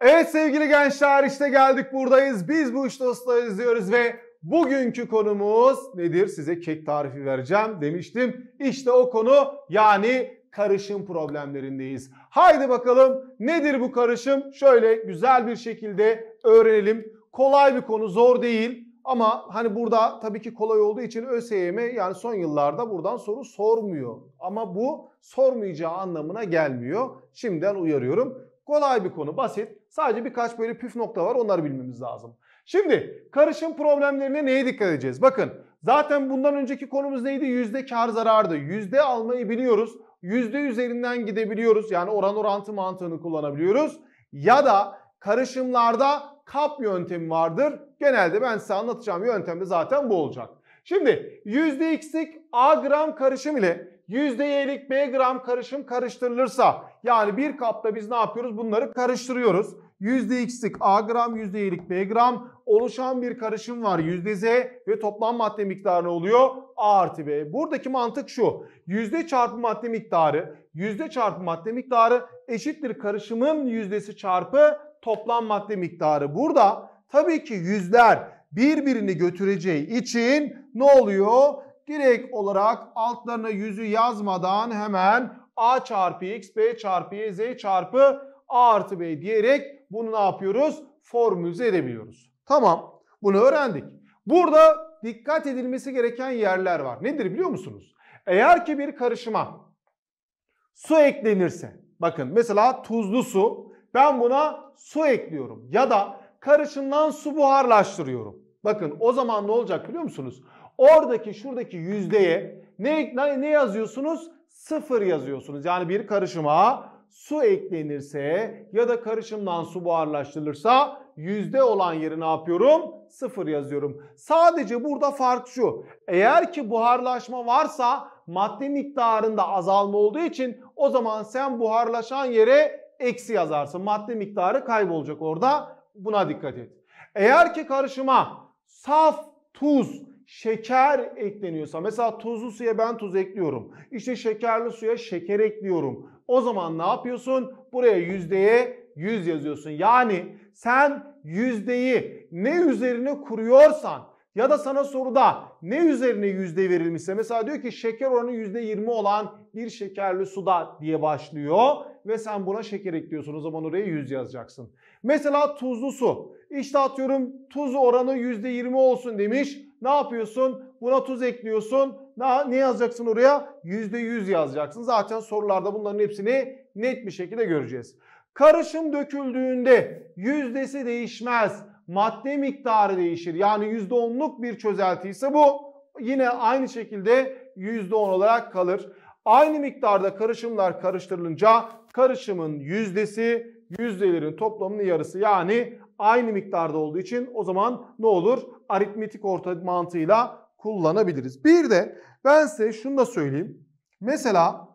Evet sevgili gençler işte geldik buradayız. Biz bu üç dostları izliyoruz ve bugünkü konumuz nedir? Size kek tarifi vereceğim demiştim. İşte o konu yani karışım problemlerindeyiz. Haydi bakalım nedir bu karışım? Şöyle güzel bir şekilde öğrenelim. Kolay bir konu zor değil. Ama hani burada tabii ki kolay olduğu için ÖSYM yani son yıllarda buradan soru sormuyor. Ama bu sormayacağı anlamına gelmiyor. Şimdiden uyarıyorum. Kolay bir konu, basit. Sadece birkaç böyle püf nokta var onları bilmemiz lazım. Şimdi karışım problemlerine neye dikkat edeceğiz? Bakın zaten bundan önceki konumuz neydi? Yüzde kar zarardı. Yüzde almayı biliyoruz. Yüzde üzerinden gidebiliyoruz. Yani oran orantı mantığını kullanabiliyoruz. Ya da karışımlarda kap yöntemi vardır Genelde ben size anlatacağım yöntem de zaten bu olacak. Şimdi %x'lik A gram karışım ile %y'lik B gram karışım karıştırılırsa yani bir kapta biz ne yapıyoruz? Bunları karıştırıyoruz. %x'lik A gram, %y'lik B gram oluşan bir karışım var %z ve toplam madde miktarı ne oluyor? A artı B. Buradaki mantık şu. Yüzde çarpı madde miktarı, yüzde çarpı madde miktarı eşittir karışımın yüzdesi çarpı toplam madde miktarı. Burada Tabii ki yüzler birbirini götüreceği için ne oluyor? Direkt olarak altlarına yüzü yazmadan hemen a çarpı x, b çarpı y, z çarpı a artı b diyerek bunu ne yapıyoruz? Formülize edebiliyoruz. Tamam bunu öğrendik. Burada dikkat edilmesi gereken yerler var. Nedir biliyor musunuz? Eğer ki bir karışıma su eklenirse bakın mesela tuzlu su ben buna su ekliyorum ya da karışından su buharlaştırıyorum. Bakın o zaman ne olacak biliyor musunuz? Oradaki şuradaki yüzdeye ne, ne, ne yazıyorsunuz? Sıfır yazıyorsunuz. Yani bir karışıma su eklenirse ya da karışımdan su buharlaştırılırsa yüzde olan yeri ne yapıyorum? Sıfır yazıyorum. Sadece burada fark şu. Eğer ki buharlaşma varsa madde miktarında azalma olduğu için o zaman sen buharlaşan yere eksi yazarsın. Madde miktarı kaybolacak orada buna dikkat et. Eğer ki karışıma saf tuz, şeker ekleniyorsa mesela tuzlu suya ben tuz ekliyorum. İşte şekerli suya şeker ekliyorum. O zaman ne yapıyorsun? Buraya yüzdeye yüz yazıyorsun. Yani sen yüzdeyi ne üzerine kuruyorsan ya da sana soruda ne üzerine yüzde verilmişse mesela diyor ki şeker oranı yüzde yirmi olan bir şekerli suda diye başlıyor ve sen buna şeker ekliyorsun. O zaman oraya 100 yazacaksın. Mesela tuzlu su. İşte atıyorum tuz oranı %20 olsun demiş. Ne yapıyorsun? Buna tuz ekliyorsun. Ne yazacaksın oraya? %100 yazacaksın. Zaten sorularda bunların hepsini net bir şekilde göreceğiz. Karışım döküldüğünde yüzdesi değişmez. Madde miktarı değişir. Yani %10'luk bir çözelti ise bu yine aynı şekilde %10 olarak kalır. Aynı miktarda karışımlar karıştırılınca karışımın yüzdesi yüzdelerin toplamının yarısı yani aynı miktarda olduğu için o zaman ne olur? Aritmetik orta mantığıyla kullanabiliriz. Bir de ben size şunu da söyleyeyim. Mesela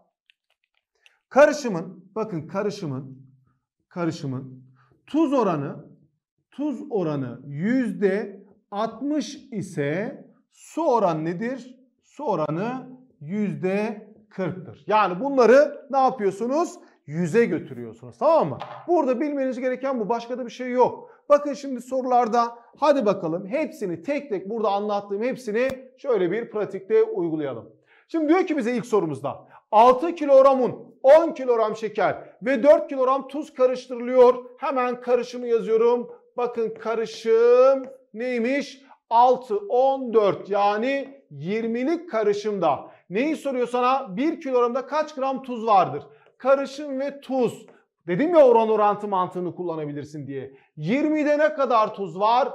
karışımın bakın karışımın karışımın tuz oranı tuz oranı yüzde 60 ise su oranı nedir? Su oranı yüzde 40'tır. Yani bunları ne yapıyorsunuz? Yüze götürüyorsunuz. Tamam mı? Burada bilmeniz gereken bu. Başka da bir şey yok. Bakın şimdi sorularda hadi bakalım hepsini tek tek burada anlattığım hepsini şöyle bir pratikte uygulayalım. Şimdi diyor ki bize ilk sorumuzda 6 kilogramun 10 kilogram şeker ve 4 kilogram tuz karıştırılıyor. Hemen karışımı yazıyorum. Bakın karışım neymiş? 6, 14 yani 20'lik karışımda. Neyi soruyor sana? 1 kilogramda kaç gram tuz vardır? karışım ve tuz. Dedim ya oran orantı mantığını kullanabilirsin diye. 20'de ne kadar tuz var?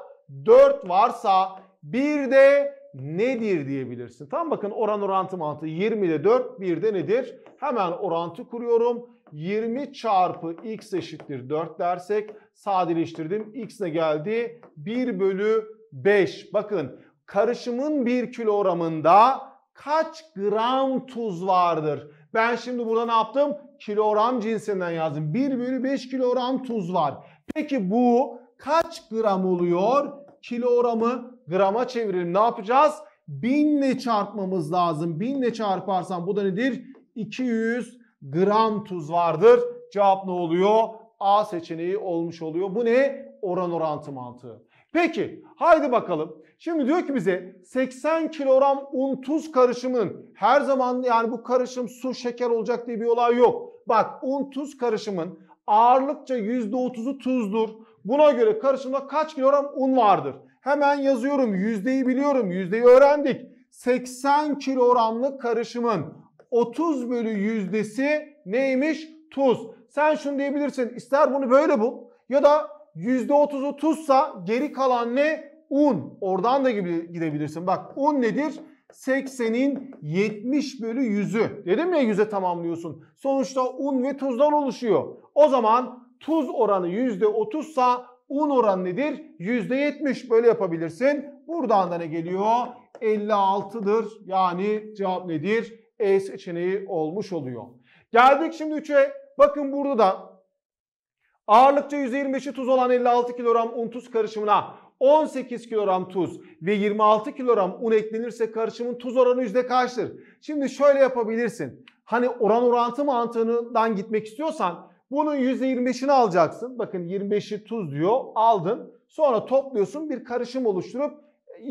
4 varsa bir de nedir diyebilirsin. Tam bakın oran orantı mantığı 20'de 4 bir de nedir? Hemen orantı kuruyorum. 20 çarpı x eşittir 4 dersek sadeleştirdim. x ne geldi? 1 bölü 5. Bakın karışımın 1 kilogramında kaç gram tuz vardır? Ben şimdi burada ne yaptım? Kilogram cinsinden yazdım. 1 bölü 5 kilogram tuz var. Peki bu kaç gram oluyor? Kilogramı grama çevirelim. Ne yapacağız? 1000 ile çarpmamız lazım. 1000 ile çarparsam bu da nedir? 200 gram tuz vardır. Cevap ne oluyor? A seçeneği olmuş oluyor. Bu ne? Oran orantı mantığı. Peki haydi bakalım. Şimdi diyor ki bize 80 kilogram un tuz karışımının her zaman yani bu karışım su şeker olacak diye bir olay yok. Bak un tuz karışımın ağırlıkça %30'u tuzdur. Buna göre karışımda kaç kilogram un vardır? Hemen yazıyorum yüzdeyi biliyorum yüzdeyi öğrendik. 80 kilogramlık karışımın 30 bölü yüzdesi neymiş? Tuz. Sen şunu diyebilirsin ister bunu böyle bul ya da %30'u tuzsa geri kalan ne? Un. Oradan da gibi gidebilirsin. Bak un nedir? 80'in 70 bölü 100'ü. Dedim ya 100'e tamamlıyorsun. Sonuçta un ve tuzdan oluşuyor. O zaman tuz oranı %30 sa un oranı nedir? %70 böyle yapabilirsin. Buradan da ne geliyor? 56'dır. Yani cevap nedir? E seçeneği olmuş oluyor. Geldik şimdi 3'e. Bakın burada da Ağırlıkça 125'i tuz olan 56 kilogram un tuz karışımına 18 kilogram tuz ve 26 kilogram un eklenirse karışımın tuz oranı yüzde kaçtır? Şimdi şöyle yapabilirsin. Hani oran orantı mantığından gitmek istiyorsan bunun %25'ini alacaksın. Bakın 25'i tuz diyor aldın. Sonra topluyorsun bir karışım oluşturup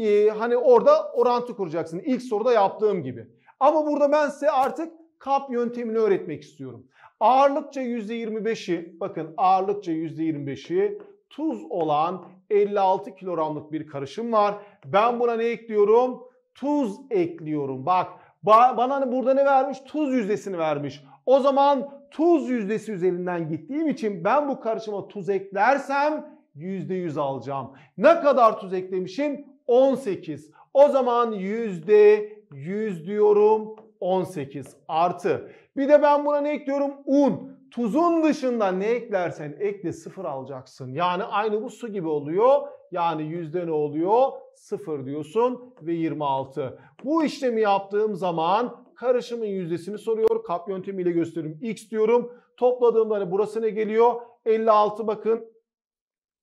e, hani orada orantı kuracaksın. İlk soruda yaptığım gibi. Ama burada ben size artık kap yöntemini öğretmek istiyorum. Ağırlıkça %25'i bakın ağırlıkça %25'i tuz olan 56 kilogramlık bir karışım var. Ben buna ne ekliyorum? Tuz ekliyorum. Bak ba bana burada ne vermiş? Tuz yüzdesini vermiş. O zaman tuz yüzdesi üzerinden gittiğim için ben bu karışıma tuz eklersem %100 alacağım. Ne kadar tuz eklemişim? 18. O zaman %100 diyorum 18 artı bir de ben buna ne ekliyorum? Un. Tuzun dışında ne eklersen ekle sıfır alacaksın. Yani aynı bu su gibi oluyor. Yani yüzde ne oluyor? Sıfır diyorsun ve 26. Bu işlemi yaptığım zaman karışımın yüzdesini soruyor. Kap yöntemiyle gösteriyorum. X diyorum. Topladığımda hani burası ne geliyor? 56 bakın.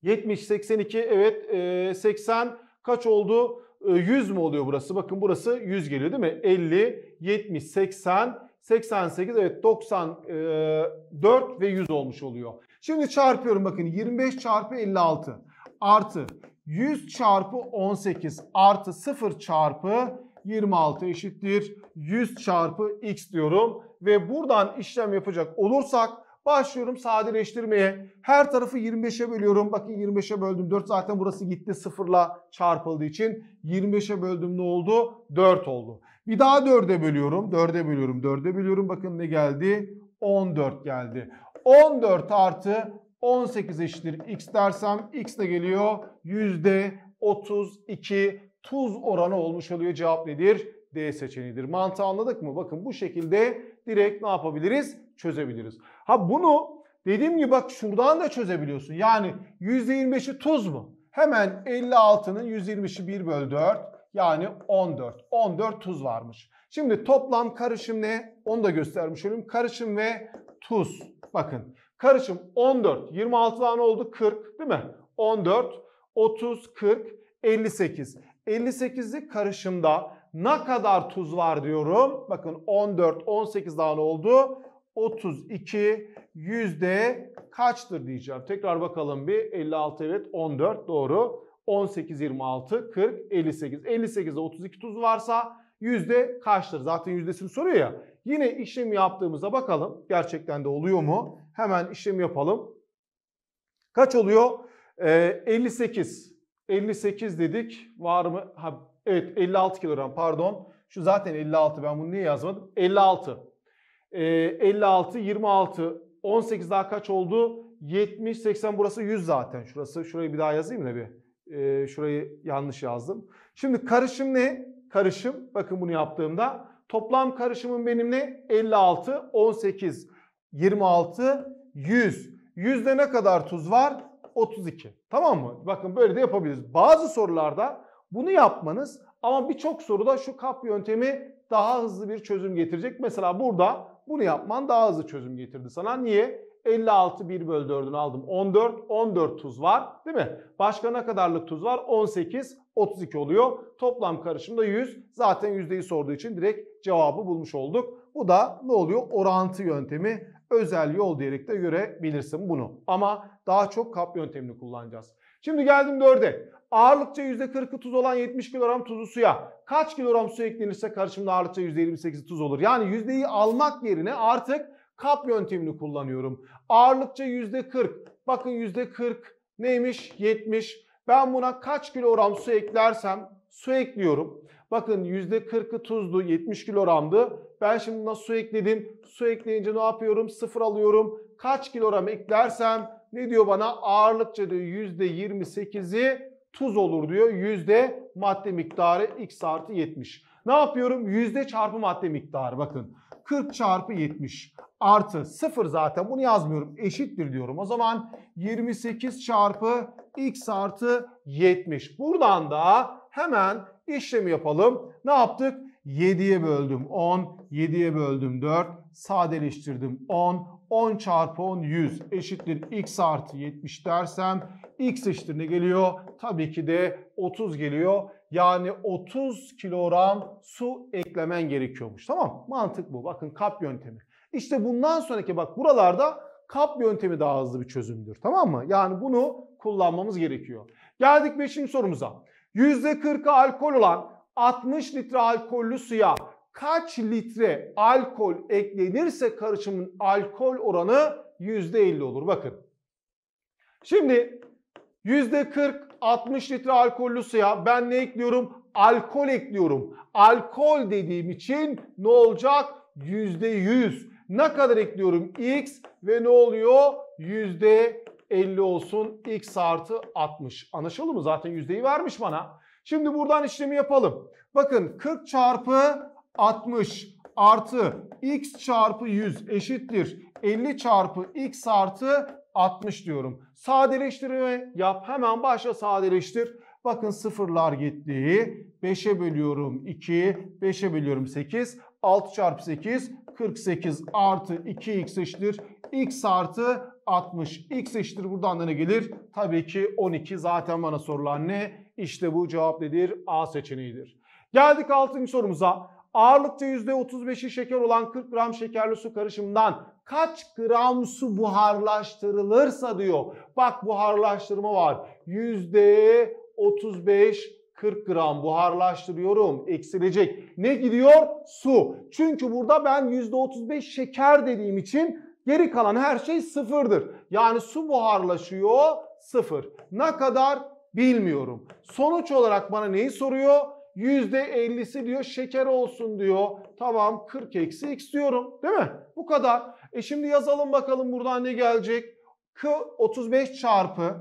70, 82 evet 80 e, kaç oldu? E, 100 mü oluyor burası? Bakın burası 100 geliyor değil mi? 50, 70, 80, 88 evet 94 e, ve 100 olmuş oluyor. Şimdi çarpıyorum bakın 25 çarpı 56 artı 100 çarpı 18 artı 0 çarpı 26 eşittir 100 çarpı x diyorum. Ve buradan işlem yapacak olursak başlıyorum sadeleştirmeye. Her tarafı 25'e bölüyorum. Bakın 25'e böldüm 4 zaten burası gitti sıfırla çarpıldığı için. 25'e böldüm ne oldu? 4 oldu. Bir daha 4'e bölüyorum. 4'e bölüyorum. 4'e bölüyorum. Bakın ne geldi? 14 geldi. 14 artı 18 eşittir x dersem x de geliyor. %32 tuz oranı olmuş oluyor. Cevap nedir? D seçeneğidir. Mantığı anladık mı? Bakın bu şekilde direkt ne yapabiliriz? Çözebiliriz. Ha bunu dediğim gibi bak şuradan da çözebiliyorsun. Yani %25'i tuz mu? Hemen 56'nın 125'i 1 bölü 4. Yani 14. 14 tuz varmış. Şimdi toplam karışım ne? Onu da göstermiş olayım. Karışım ve tuz. Bakın karışım 14. 26 tane oldu 40 değil mi? 14, 30, 40, 58. 58'li karışımda ne kadar tuz var diyorum. Bakın 14, 18 tane oldu. 32 yüzde kaçtır diyeceğim. Tekrar bakalım bir 56 evet 14 doğru. 18, 26, 40, 58. 58'de 32 tuz varsa yüzde kaçtır? Zaten yüzdesini soruyor ya. Yine işlem yaptığımızda bakalım gerçekten de oluyor mu? Hemen işlem yapalım. Kaç oluyor? Ee, 58. 58 dedik. Var mı? Ha, evet 56 kilogram pardon. Şu zaten 56 ben bunu niye yazmadım? 56. Ee, 56, 26, 18 daha kaç oldu? 70, 80 burası 100 zaten. Şurası şurayı bir daha yazayım da bir. E, şurayı yanlış yazdım. Şimdi karışım ne? Karışım bakın bunu yaptığımda toplam karışımım benim ne? 56, 18, 26, 100. 100'de ne kadar tuz var? 32. Tamam mı? Bakın böyle de yapabiliriz. Bazı sorularda bunu yapmanız ama birçok soruda şu kap yöntemi daha hızlı bir çözüm getirecek. Mesela burada bunu yapman daha hızlı çözüm getirdi sana. Niye? 56 1 bölü 4'ünü aldım. 14, 14 tuz var değil mi? Başka ne kadarlık tuz var? 18, 32 oluyor. Toplam karışımda 100. Zaten yüzdeyi sorduğu için direkt cevabı bulmuş olduk. Bu da ne oluyor? Orantı yöntemi özel yol diyerek de görebilirsin bunu. Ama daha çok kap yöntemini kullanacağız. Şimdi geldim 4'e. Ağırlıkça %40'ı tuz olan 70 kilogram tuzu suya kaç kilogram su eklenirse karışımda ağırlıkça %28'i tuz olur. Yani yüzdeyi almak yerine artık Kap yöntemini kullanıyorum. Ağırlıkça %40. Bakın %40 neymiş? 70. Ben buna kaç kilogram su eklersem su ekliyorum. Bakın %40'ı tuzdu 70 kilogramdı. Ben şimdi buna su ekledim. Su ekleyince ne yapıyorum? Sıfır alıyorum. Kaç kilogram eklersem ne diyor bana? Ağırlıkça diyor %28'i tuz olur diyor. Yüzde madde miktarı x artı 70. Ne yapıyorum? Yüzde çarpı madde miktarı bakın. 40 çarpı 70 artı 0 zaten bunu yazmıyorum eşittir diyorum. O zaman 28 çarpı x artı 70. Buradan da hemen işlemi yapalım. Ne yaptık? 7'ye böldüm 10, 7'ye böldüm 4, sadeleştirdim 10, 10 çarpı 10 100 eşittir x artı 70 dersem x eşittir ne geliyor? Tabii ki de 30 geliyor. Yani 30 kilogram su eklemen gerekiyormuş. Tamam Mantık bu. Bakın kap yöntemi. İşte bundan sonraki bak buralarda kap yöntemi daha hızlı bir çözümdür. Tamam mı? Yani bunu kullanmamız gerekiyor. Geldik 5. sorumuza. %40'a alkol olan 60 litre alkollü suya kaç litre alkol eklenirse karışımın alkol oranı %50 olur. Bakın. Şimdi %40-60 litre alkollü suya ben ne ekliyorum? Alkol ekliyorum. Alkol dediğim için ne olacak? %100. Ne kadar ekliyorum? X ve ne oluyor? Yüzde 50 olsun. X artı 60. Anlaşıldı mı? Zaten yüzdeyi vermiş bana. Şimdi buradan işlemi yapalım. Bakın 40 çarpı 60 artı x çarpı 100 eşittir 50 çarpı x artı 60 diyorum. Sadeleştirme yap. Hemen başla sadeleştir. Bakın sıfırlar gitti. 5'e bölüyorum 2, 5'e bölüyorum 8, 6 çarpı 8, 48 artı 2x eşittir. x artı 60. x eşittir buradan da ne gelir? Tabii ki 12 zaten bana sorulan ne? İşte bu cevap nedir? A seçeneğidir. Geldik 6. sorumuza. Ağırlıkça %35'i şeker olan 40 gram şekerli su karışımından kaç gram su buharlaştırılırsa diyor. Bak buharlaştırma var. %35 40 gram buharlaştırıyorum. Eksilecek. Ne gidiyor? Su. Çünkü burada ben %35 şeker dediğim için geri kalan her şey sıfırdır. Yani su buharlaşıyor sıfır. Ne kadar bilmiyorum. Sonuç olarak bana neyi soruyor? %50'si diyor şeker olsun diyor. Tamam 40 eksi x diyorum değil mi? Bu kadar. E şimdi yazalım bakalım buradan ne gelecek? K 35 çarpı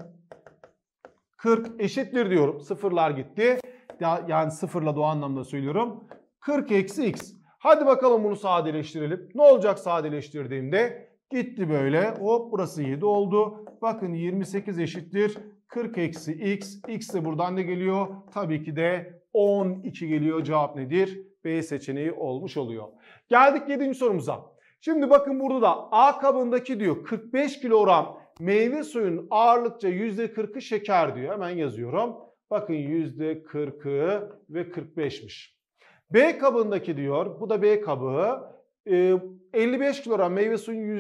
40 eşittir diyorum. Sıfırlar gitti. yani sıfırla doğu anlamda söylüyorum. 40 eksi x. Hadi bakalım bunu sadeleştirelim. Ne olacak sadeleştirdiğimde? Gitti böyle. Hop burası 7 oldu. Bakın 28 eşittir. 40 eksi x. X de buradan ne geliyor? Tabii ki de 12 geliyor. Cevap nedir? B seçeneği olmuş oluyor. Geldik 7. sorumuza. Şimdi bakın burada da A kabındaki diyor 45 kilogram meyve suyun ağırlıkça %40'ı şeker diyor. Hemen yazıyorum. Bakın %40'ı ve 45'miş. B kabındaki diyor, bu da B kabı. 55 ee, kilogram meyve suyunun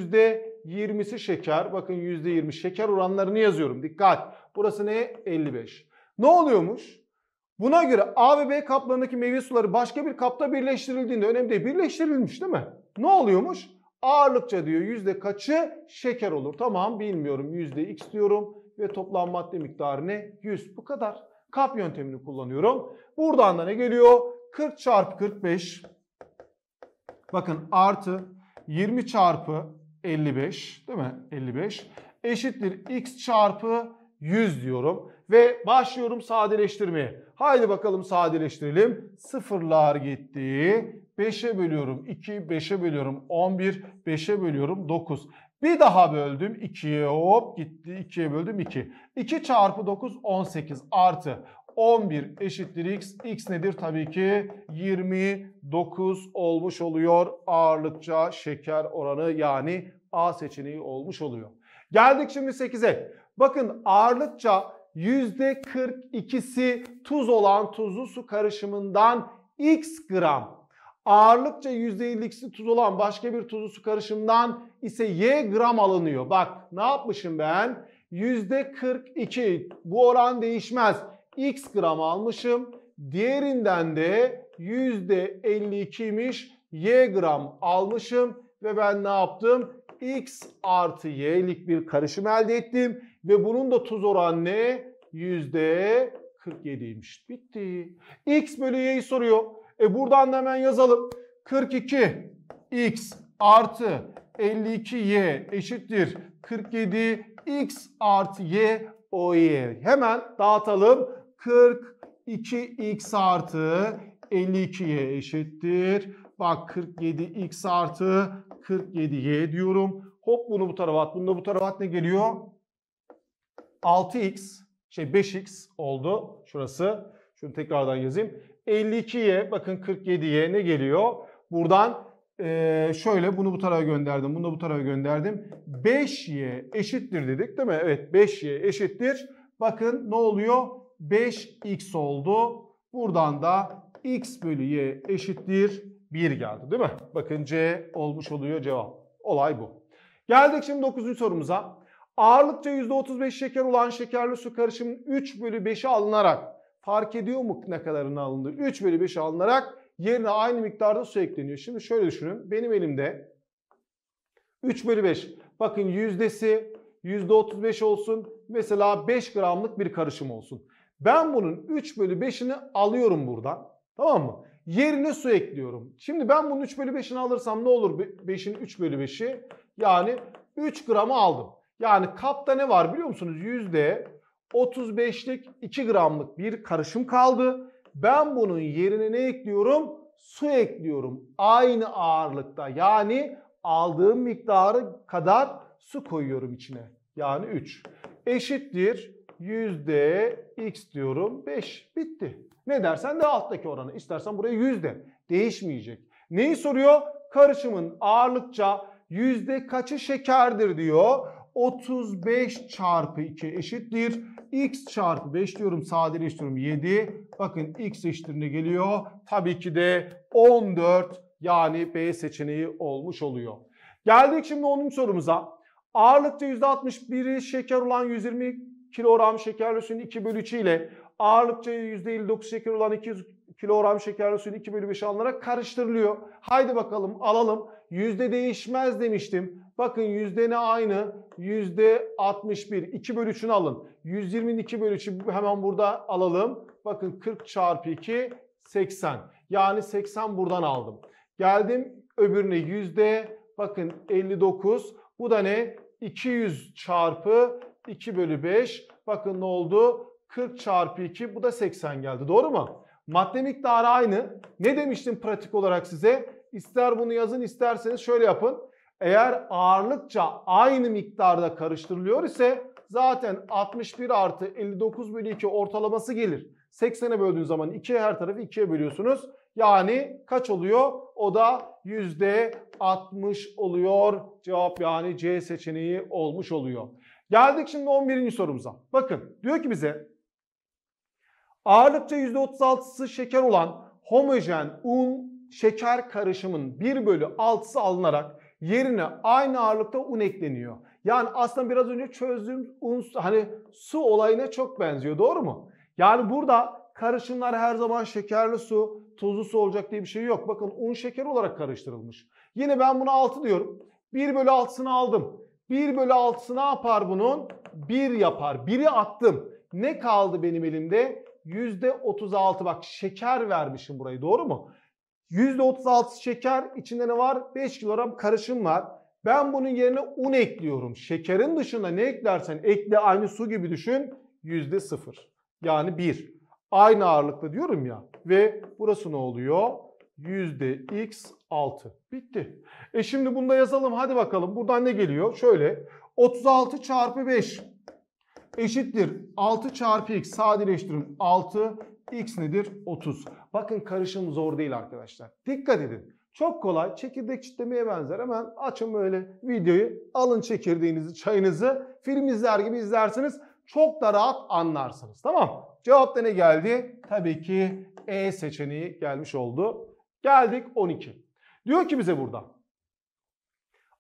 %20'si şeker. Bakın %20 şeker oranlarını yazıyorum. Dikkat. Burası ne? 55. Ne oluyormuş? Buna göre A ve B kaplarındaki meyve suları başka bir kapta birleştirildiğinde önemli değil. Birleştirilmiş değil mi? Ne oluyormuş? Ağırlıkça diyor yüzde kaçı şeker olur. Tamam bilmiyorum yüzde x diyorum ve toplam madde miktarı ne? 100 bu kadar. Kap yöntemini kullanıyorum. Buradan da ne geliyor? 40 çarpı 45 bakın artı 20 çarpı 55 değil mi? 55 eşittir x çarpı 100 diyorum. Ve başlıyorum sadeleştirmeye. Haydi bakalım sadeleştirelim. Sıfırlar gitti. 5'e bölüyorum 2, 5'e bölüyorum 11, 5'e bölüyorum 9. Bir daha böldüm 2'ye hop gitti 2'ye böldüm 2. 2 çarpı 9 18 artı 11 eşittir x. x nedir? Tabii ki 29 olmuş oluyor ağırlıkça şeker oranı yani A seçeneği olmuş oluyor. Geldik şimdi 8'e. Bakın ağırlıkça %42'si tuz olan tuzlu su karışımından x gram Ağırlıkça 50'si tuz olan başka bir tuzlu su karışımından ise Y gram alınıyor. Bak ne yapmışım ben? %42 bu oran değişmez. X gram almışım. Diğerinden de %52'miş Y gram almışım. Ve ben ne yaptım? X artı Y'lik bir karışım elde ettim. Ve bunun da tuz oranı ne? %47'ymiş. Bitti. X bölü Y'yi soruyor. E buradan da hemen yazalım. 42x artı 52y eşittir 47x artı y o y. Hemen dağıtalım. 42x artı 52y eşittir. Bak 47x artı 47y diyorum. Hop bunu bu tarafa at. Bunu bu tarafa at ne geliyor? 6x şey 5x oldu şurası. Şunu tekrardan yazayım. 52'ye bakın 47'ye ne geliyor? Buradan e, şöyle bunu bu tarafa gönderdim. Bunu da bu tarafa gönderdim. 5y eşittir dedik değil mi? Evet 5y eşittir. Bakın ne oluyor? 5x oldu. Buradan da x bölü y eşittir 1 geldi değil mi? Bakın c olmuş oluyor cevap. Olay bu. Geldik şimdi 9. sorumuza. Ağırlıkça %35 şeker olan şekerli su karışımının 3 bölü 5'i alınarak fark ediyor mu ne kadarını alındı? 3 bölü 5 alınarak yerine aynı miktarda su ekleniyor. Şimdi şöyle düşünün. Benim elimde 3 bölü 5. Bakın yüzdesi %35 olsun. Mesela 5 gramlık bir karışım olsun. Ben bunun 3 bölü 5'ini alıyorum buradan. Tamam mı? Yerine su ekliyorum. Şimdi ben bunun 3 bölü 5'ini alırsam ne olur 5'in 3 bölü 5'i? Yani 3 gramı aldım. Yani kapta ne var biliyor musunuz? Yüzde 35'lik 2 gramlık bir karışım kaldı. Ben bunun yerine ne ekliyorum? Su ekliyorum. Aynı ağırlıkta yani aldığım miktarı kadar su koyuyorum içine. Yani 3. Eşittir yüzde x diyorum 5. Bitti. Ne dersen de alttaki oranı. İstersen buraya yüzde. Değişmeyecek. Neyi soruyor? Karışımın ağırlıkça yüzde kaçı şekerdir diyor. 35 çarpı 2 eşittir x çarpı 5 diyorum sadeleştiriyorum 7. Bakın x eşitliğine geliyor. Tabii ki de 14 yani B seçeneği olmuş oluyor. Geldik şimdi 10. sorumuza. Ağırlıkta %61'i şeker olan 120 kilogram şekerli suyun 2 bölü 3 ile ağırlıkça %59 şeker olan 200 kilogram şekerli suyun 2 bölü 5 alınarak karıştırılıyor. Haydi bakalım alalım. Yüzde değişmez demiştim. Bakın yüzde ne aynı? Yüzde 61. 2 bölü 3'ünü alın. 120'nin 2 bölü 3'ü hemen burada alalım. Bakın 40 çarpı 2 80. Yani 80 buradan aldım. Geldim öbürüne yüzde bakın 59. Bu da ne? 200 çarpı 2 bölü 5. Bakın ne oldu? 40 çarpı 2 bu da 80 geldi. Doğru mu? Madde miktarı aynı. Ne demiştim pratik olarak size? İster bunu yazın isterseniz şöyle yapın. Eğer ağırlıkça aynı miktarda karıştırılıyor ise zaten 61 artı 59 bölü 2 ortalaması gelir. 80'e böldüğün zaman 2'ye her tarafı 2'ye bölüyorsunuz. Yani kaç oluyor? O da %60 oluyor. Cevap yani C seçeneği olmuş oluyor. Geldik şimdi 11. sorumuza. Bakın diyor ki bize ağırlıkça %36'sı şeker olan homojen un şeker karışımın 1 bölü 6'sı alınarak yerine aynı ağırlıkta un ekleniyor. Yani aslında biraz önce çözdüğüm un hani su olayına çok benziyor doğru mu? Yani burada karışımlar her zaman şekerli su, tuzlu su olacak diye bir şey yok. Bakın un şeker olarak karıştırılmış. Yine ben bunu 6 diyorum. 1 bölü 6'sını aldım. 1 bölü 6'sı ne yapar bunun? 1 yapar. 1'i attım. Ne kaldı benim elimde? %36 bak şeker vermişim burayı doğru mu? %36 şeker içinde ne var? 5 kilogram karışım var. Ben bunun yerine un ekliyorum. Şekerin dışında ne eklersen ekle aynı su gibi düşün. %0 yani 1. Aynı ağırlıkta diyorum ya. Ve burası ne oluyor? %x6. Bitti. E şimdi bunu da yazalım. Hadi bakalım. Buradan ne geliyor? Şöyle. 36 çarpı 5 eşittir 6 çarpı x sadeleştirin 6 X nedir? 30. Bakın karışım zor değil arkadaşlar. Dikkat edin. Çok kolay çekirdek çitlemeye benzer. Hemen açın böyle videoyu. Alın çekirdeğinizi, çayınızı. Film izler gibi izlersiniz. Çok da rahat anlarsınız. Tamam. Cevap ne geldi? Tabii ki E seçeneği gelmiş oldu. Geldik 12. Diyor ki bize burada.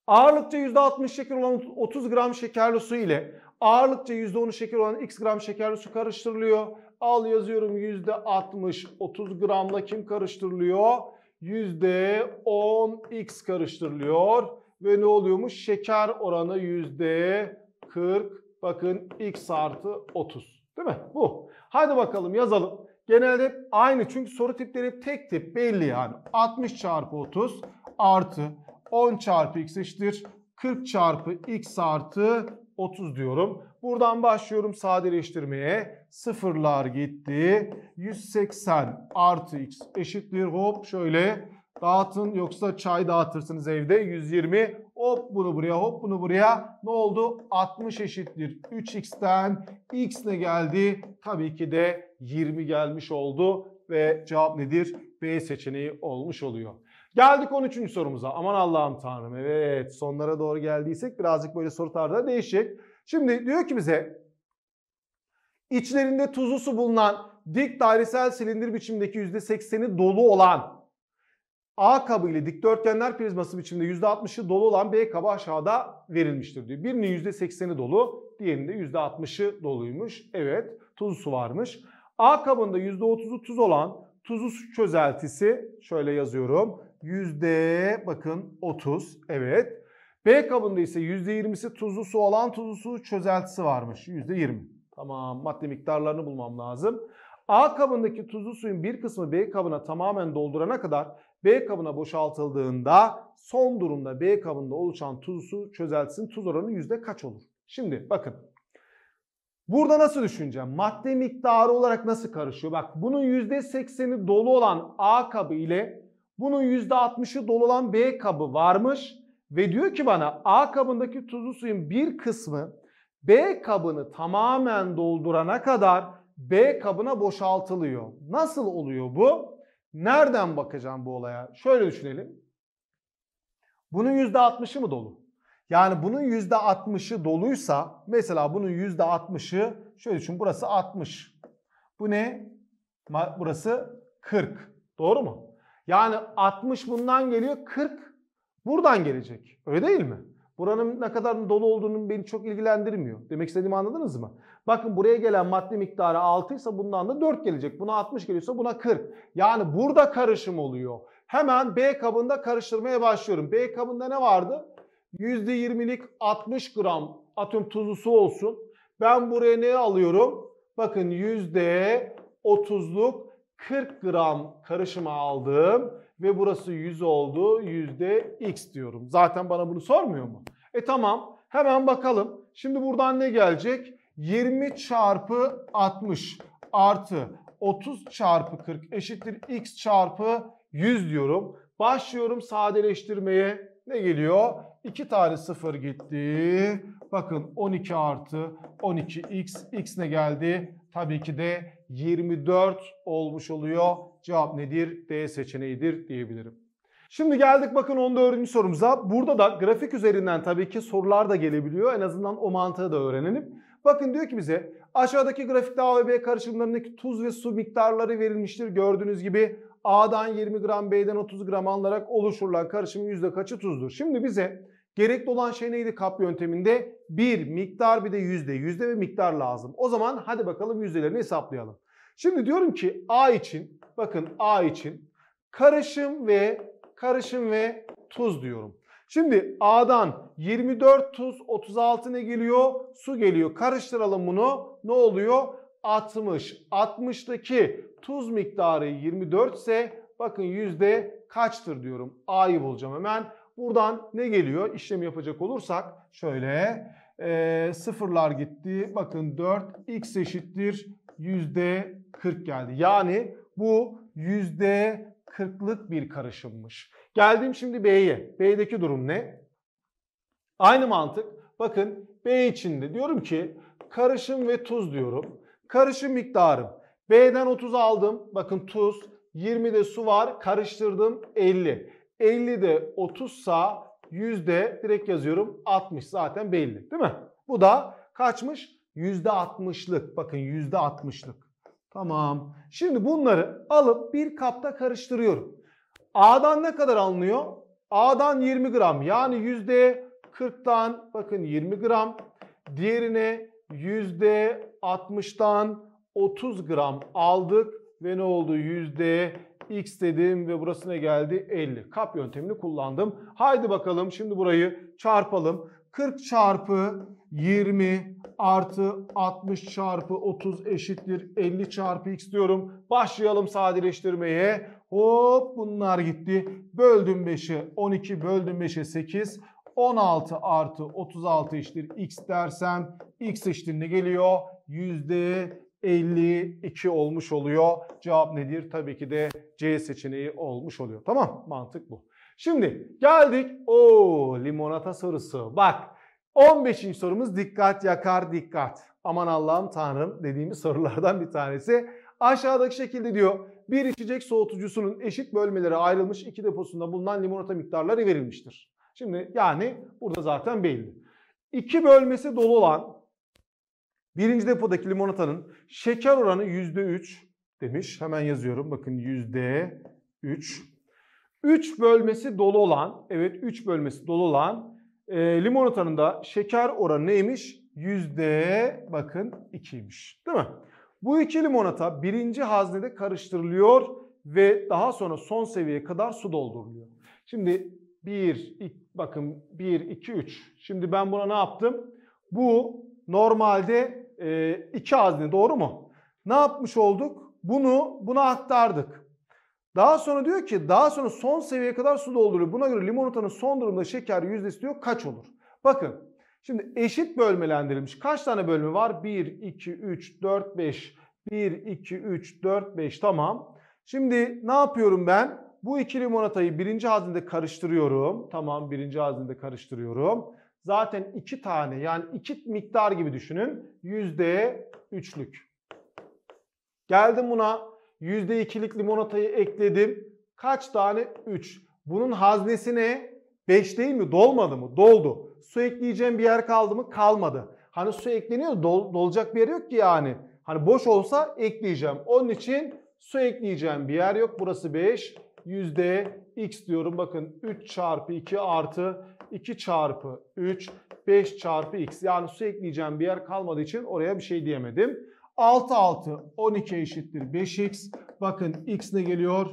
Ağırlıkça %60 şeker olan 30 gram şekerli su ile ağırlıkça %10 şeker olan x gram şekerli su karıştırılıyor Al yazıyorum %60 30 gramla kim karıştırılıyor? %10x karıştırılıyor. Ve ne oluyormuş? Şeker oranı %40. Bakın x artı 30. Değil mi? Bu. Haydi bakalım yazalım. Genelde aynı çünkü soru tipleri tek tip belli yani. 60 çarpı 30 artı 10 çarpı x eşittir. 40 çarpı x artı 30 diyorum. Buradan başlıyorum sadeleştirmeye. Sıfırlar gitti. 180 artı x eşittir. Hop şöyle dağıtın yoksa çay dağıtırsınız evde. 120 hop bunu buraya hop bunu buraya. Ne oldu? 60 eşittir. 3x'ten x ne geldi? Tabii ki de 20 gelmiş oldu. Ve cevap nedir? B seçeneği olmuş oluyor. Geldik 13. sorumuza. Aman Allah'ım tanrım. Evet sonlara doğru geldiysek birazcık böyle soru tarzı değişik. Şimdi diyor ki bize içlerinde tuzlu su bulunan dik dairesel silindir biçimindeki %80'i dolu olan A kabı ile dikdörtgenler prizması biçiminde %60'ı dolu olan B kabı aşağıda verilmiştir diyor. Birinin %80'i dolu, diğerinde %60'ı doluymuş. Evet, tuzlu su varmış. A kabında %30'u tuz olan tuzlu su çözeltisi şöyle yazıyorum yüzde bakın 30 evet. B kabında ise yüzde %20'si tuzlu su olan tuzlu su çözeltisi varmış yüzde %20. Tamam madde miktarlarını bulmam lazım. A kabındaki tuzlu suyun bir kısmı B kabına tamamen doldurana kadar B kabına boşaltıldığında son durumda B kabında oluşan tuzlu su çözeltisinin tuz oranı yüzde kaç olur? Şimdi bakın Burada nasıl düşüneceğim? Madde miktarı olarak nasıl karışıyor? Bak bunun %80'i dolu olan A kabı ile bunun %60'ı dolulan B kabı varmış ve diyor ki bana A kabındaki tuzlu suyun bir kısmı B kabını tamamen doldurana kadar B kabına boşaltılıyor. Nasıl oluyor bu? Nereden bakacağım bu olaya? Şöyle düşünelim. Bunun %60'ı mı dolu? Yani bunun %60'ı doluysa mesela bunun %60'ı şöyle düşün burası 60. Bu ne? Burası 40. Doğru mu? Yani 60 bundan geliyor, 40 buradan gelecek. Öyle değil mi? Buranın ne kadar dolu olduğunu beni çok ilgilendirmiyor. Demek istediğimi anladınız mı? Bakın buraya gelen madde miktarı 6 ise bundan da 4 gelecek. Buna 60 geliyorsa buna 40. Yani burada karışım oluyor. Hemen B kabında karıştırmaya başlıyorum. B kabında ne vardı? %20'lik 60 gram atom tuzlusu olsun. Ben buraya ne alıyorum? Bakın %30'luk 40 gram karışımı aldım ve burası 100 oldu. Yüzde x diyorum. Zaten bana bunu sormuyor mu? E tamam. Hemen bakalım. Şimdi buradan ne gelecek? 20 çarpı 60 artı 30 çarpı 40 eşittir x çarpı 100 diyorum. Başlıyorum sadeleştirmeye. Ne geliyor? 2 tane 0 gitti. Bakın 12 artı 12x. X ne geldi? tabii ki de 24 olmuş oluyor. Cevap nedir? D seçeneğidir diyebilirim. Şimdi geldik bakın 14. sorumuza. Burada da grafik üzerinden tabii ki sorular da gelebiliyor. En azından o mantığı da öğrenelim. Bakın diyor ki bize aşağıdaki grafikte A ve B karışımlarındaki tuz ve su miktarları verilmiştir. Gördüğünüz gibi A'dan 20 gram, B'den 30 gram alınarak oluşturulan karışım yüzde kaçı tuzdur? Şimdi bize Gerekli olan şey neydi kap yönteminde? Bir miktar bir de yüzde. Yüzde ve miktar lazım. O zaman hadi bakalım yüzdelerini hesaplayalım. Şimdi diyorum ki A için bakın A için karışım ve karışım ve tuz diyorum. Şimdi A'dan 24 tuz 36 ne geliyor? Su geliyor. Karıştıralım bunu. Ne oluyor? 60. 60'daki tuz miktarı 24 ise bakın yüzde kaçtır diyorum. A'yı bulacağım hemen. Buradan ne geliyor? İşlemi yapacak olursak şöyle e, sıfırlar gitti. Bakın 4 x eşittir yüzde 40 geldi. Yani bu yüzde 40'lık bir karışımmış. Geldim şimdi B'ye. B'deki durum ne? Aynı mantık. Bakın B içinde diyorum ki karışım ve tuz diyorum. Karışım miktarım. B'den 30 aldım. Bakın tuz. 20 de su var. Karıştırdım 50. 50'de 30 sağ, yüzde direkt yazıyorum 60 zaten belli değil mi? Bu da kaçmış? Yüzde 60'lık. Bakın yüzde 60'lık. Tamam. Şimdi bunları alıp bir kapta karıştırıyorum. A'dan ne kadar alınıyor? A'dan 20 gram yani yüzde 40'tan bakın 20 gram. Diğerine yüzde 60'tan 30 gram aldık ve ne oldu? Yüzde x dedim ve burası ne geldi? 50. Kap yöntemini kullandım. Haydi bakalım şimdi burayı çarpalım. 40 çarpı 20 artı 60 çarpı 30 eşittir 50 çarpı x diyorum. Başlayalım sadeleştirmeye. Hop bunlar gitti. Böldüm 5'i 12 böldüm 5'e 8. 16 artı 36 eşittir x dersem x eşittir ne geliyor? Yüzde 52 olmuş oluyor. Cevap nedir? Tabii ki de C seçeneği olmuş oluyor. Tamam mantık bu. Şimdi geldik o limonata sorusu. Bak 15. sorumuz dikkat yakar dikkat. Aman Allah'ım tanrım dediğimiz sorulardan bir tanesi. Aşağıdaki şekilde diyor. Bir içecek soğutucusunun eşit bölmelere ayrılmış iki deposunda bulunan limonata miktarları verilmiştir. Şimdi yani burada zaten belli. İki bölmesi dolu olan Birinci depodaki limonatanın şeker oranı %3 demiş. Hemen yazıyorum. Bakın %3. 3 bölmesi dolu olan, evet 3 bölmesi dolu olan e, limonatanın da şeker oranı neymiş? Yüzde bakın 2'ymiş. Değil mi? Bu iki limonata birinci haznede karıştırılıyor ve daha sonra son seviyeye kadar su dolduruluyor. Şimdi 1, bakın 1, 2, 3. Şimdi ben buna ne yaptım? Bu normalde e, iki hazne doğru mu? Ne yapmış olduk? Bunu buna aktardık. Daha sonra diyor ki daha sonra son seviyeye kadar su dolduruyor. Buna göre limonatanın son durumda şeker yüzdesi diyor kaç olur? Bakın şimdi eşit bölmelendirilmiş. Kaç tane bölme var? 1, 2, 3, 4, 5. 1, 2, 3, 4, 5 tamam. Şimdi ne yapıyorum ben? Bu iki limonatayı birinci haznede karıştırıyorum. Tamam birinci haznede karıştırıyorum zaten iki tane yani iki miktar gibi düşünün. yüzde üçlük Geldim buna yüzde ikilik limonatayı ekledim. Kaç tane? üç Bunun haznesi ne? 5 değil mi? Dolmadı mı? Doldu. Su ekleyeceğim bir yer kaldı mı? Kalmadı. Hani su ekleniyor dol, dolacak bir yer yok ki yani. Hani boş olsa ekleyeceğim. Onun için su ekleyeceğim bir yer yok. Burası 5. Yüzde x diyorum bakın 3 çarpı 2 artı 2 çarpı 3, 5 çarpı x. Yani su ekleyeceğim bir yer kalmadığı için oraya bir şey diyemedim. 6, 6, 12 eşittir 5x. Bakın x ne geliyor?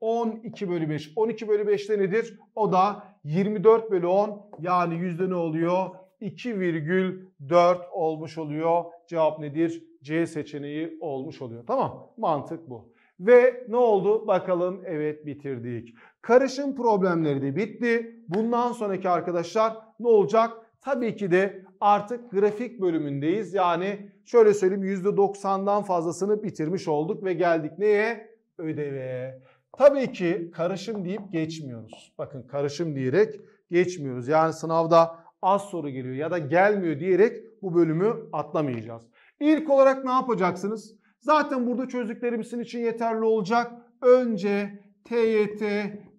12 bölü 5. 12 bölü 5 de nedir? O da 24 bölü 10 yani yüzde ne oluyor? 2,4 olmuş oluyor. Cevap nedir? C seçeneği olmuş oluyor. Tamam mantık bu. Ve ne oldu? Bakalım evet bitirdik. Karışım problemleri de bitti. Bundan sonraki arkadaşlar ne olacak? Tabii ki de artık grafik bölümündeyiz. Yani şöyle söyleyeyim %90'dan fazlasını bitirmiş olduk ve geldik neye? Ödeve. Tabii ki karışım deyip geçmiyoruz. Bakın karışım diyerek geçmiyoruz. Yani sınavda az soru geliyor ya da gelmiyor diyerek bu bölümü atlamayacağız. İlk olarak ne yapacaksınız? Zaten burada çözdükleri bizim için yeterli olacak. Önce TYT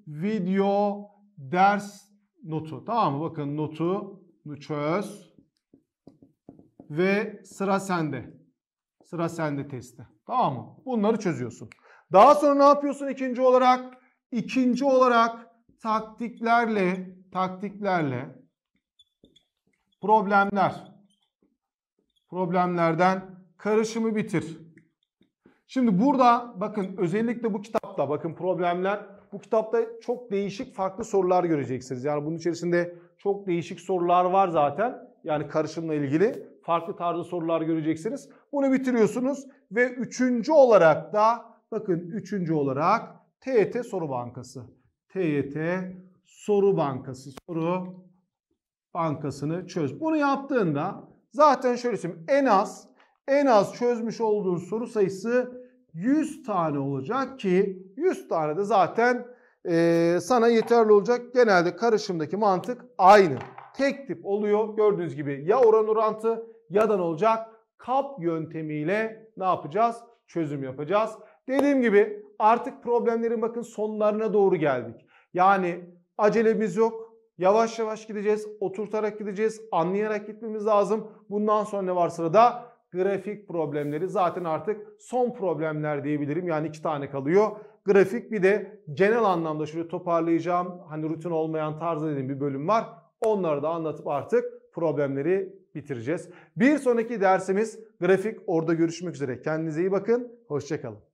video ders notu. Tamam mı? Bakın notu çöz. Ve sıra sende. Sıra sende testi. Tamam mı? Bunları çözüyorsun. Daha sonra ne yapıyorsun ikinci olarak? İkinci olarak taktiklerle taktiklerle problemler problemlerden karışımı bitir. Şimdi burada bakın özellikle bu kitapta bakın problemler bu kitapta çok değişik farklı sorular göreceksiniz. Yani bunun içerisinde çok değişik sorular var zaten. Yani karışımla ilgili farklı tarzda sorular göreceksiniz. Bunu bitiriyorsunuz ve üçüncü olarak da bakın üçüncü olarak TYT e Soru Bankası. TYT e Soru Bankası. Soru Bankası'nı çöz. Bunu yaptığında zaten şöyle söyleyeyim en az en az çözmüş olduğun soru sayısı 100 tane olacak ki 100 tane de zaten e, sana yeterli olacak. Genelde karışımdaki mantık aynı. Tek tip oluyor gördüğünüz gibi ya oran orantı ya da ne olacak? Kap yöntemiyle ne yapacağız? Çözüm yapacağız. Dediğim gibi artık problemlerin bakın sonlarına doğru geldik. Yani acelemiz yok. Yavaş yavaş gideceğiz. Oturtarak gideceğiz. Anlayarak gitmemiz lazım. Bundan sonra ne var sırada? grafik problemleri zaten artık son problemler diyebilirim. Yani iki tane kalıyor. Grafik bir de genel anlamda şöyle toparlayacağım hani rutin olmayan tarzda dediğim bir bölüm var. Onları da anlatıp artık problemleri bitireceğiz. Bir sonraki dersimiz grafik orada görüşmek üzere. Kendinize iyi bakın. Hoşçakalın.